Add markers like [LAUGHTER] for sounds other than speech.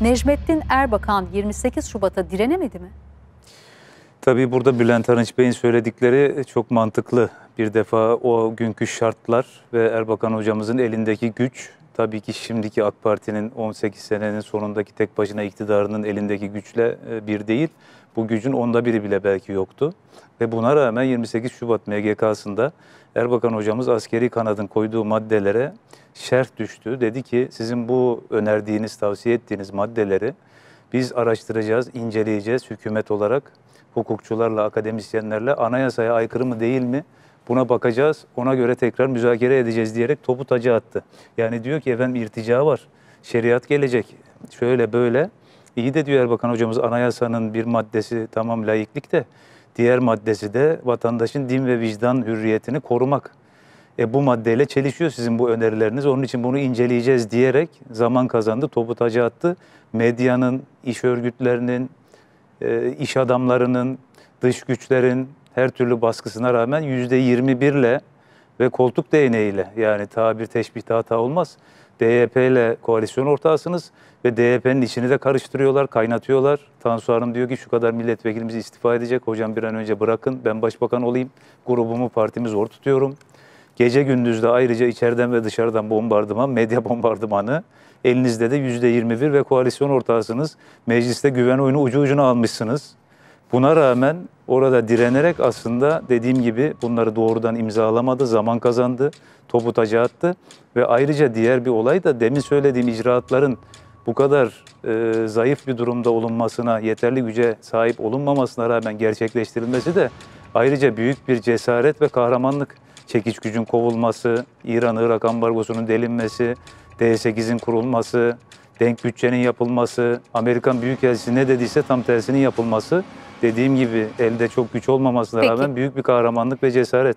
Necmettin Erbakan 28 Şubat'a direnemedi mi? Tabii burada Bülent Arınç Bey'in söyledikleri e, çok mantıklı. Bir defa o günkü şartlar ve Erbakan hocamızın elindeki güç tabii ki şimdiki AK Parti'nin 18 senenin sonundaki tek başına iktidarının elindeki güçle e, bir değil. Bu gücün onda biri bile belki yoktu. Ve buna rağmen 28 Şubat MGK'sında Erbakan hocamız askeri kanadın koyduğu maddelere şerh düştü. Dedi ki sizin bu önerdiğiniz, tavsiye ettiğiniz maddeleri biz araştıracağız, inceleyeceğiz hükümet olarak hukukçularla, akademisyenlerle anayasaya aykırı mı değil mi Buna bakacağız, ona göre tekrar müzakere edeceğiz diyerek topu taca attı. Yani diyor ki efendim irtica var, şeriat gelecek, şöyle böyle. İyi de diyor Erbakan hocamız anayasanın bir maddesi tamam laiklik de diğer maddesi de vatandaşın din ve vicdan hürriyetini korumak. E bu maddeyle çelişiyor sizin bu önerileriniz. Onun için bunu inceleyeceğiz diyerek zaman kazandı, topu taca attı. Medyanın, iş örgütlerinin, e, iş adamlarının, dış güçlerin, her türlü baskısına rağmen %21 ile ve koltuk değneğiyle yani tabir teşbih hata olmaz. DYP ile koalisyon ortağısınız ve DYP'nin içini de karıştırıyorlar, kaynatıyorlar. Tansu Hanım diyor ki şu kadar milletvekilimiz istifa edecek, hocam bir an önce bırakın, ben başbakan olayım, grubumu, partimi zor tutuyorum. Gece gündüz de ayrıca içeriden ve dışarıdan bombardıman, medya [LAUGHS] bombardımanı. Elinizde de %21 ve koalisyon ortağısınız. Mecliste güven oyunu ucu ucuna almışsınız. Buna rağmen orada direnerek aslında dediğim gibi bunları doğrudan imzalamadı, zaman kazandı, topu taca attı. Ve ayrıca diğer bir olay da demin söylediğim icraatların bu kadar e, zayıf bir durumda olunmasına, yeterli güce sahip olunmamasına rağmen gerçekleştirilmesi de ayrıca büyük bir cesaret ve kahramanlık. Çekiç gücün kovulması, İran-Irak ambargosunun delinmesi, D8'in kurulması, denk bütçenin yapılması, Amerikan Büyükelçisi ne dediyse tam tersinin yapılması dediğim gibi elde çok güç olmamasına Peki. rağmen büyük bir kahramanlık ve cesaret.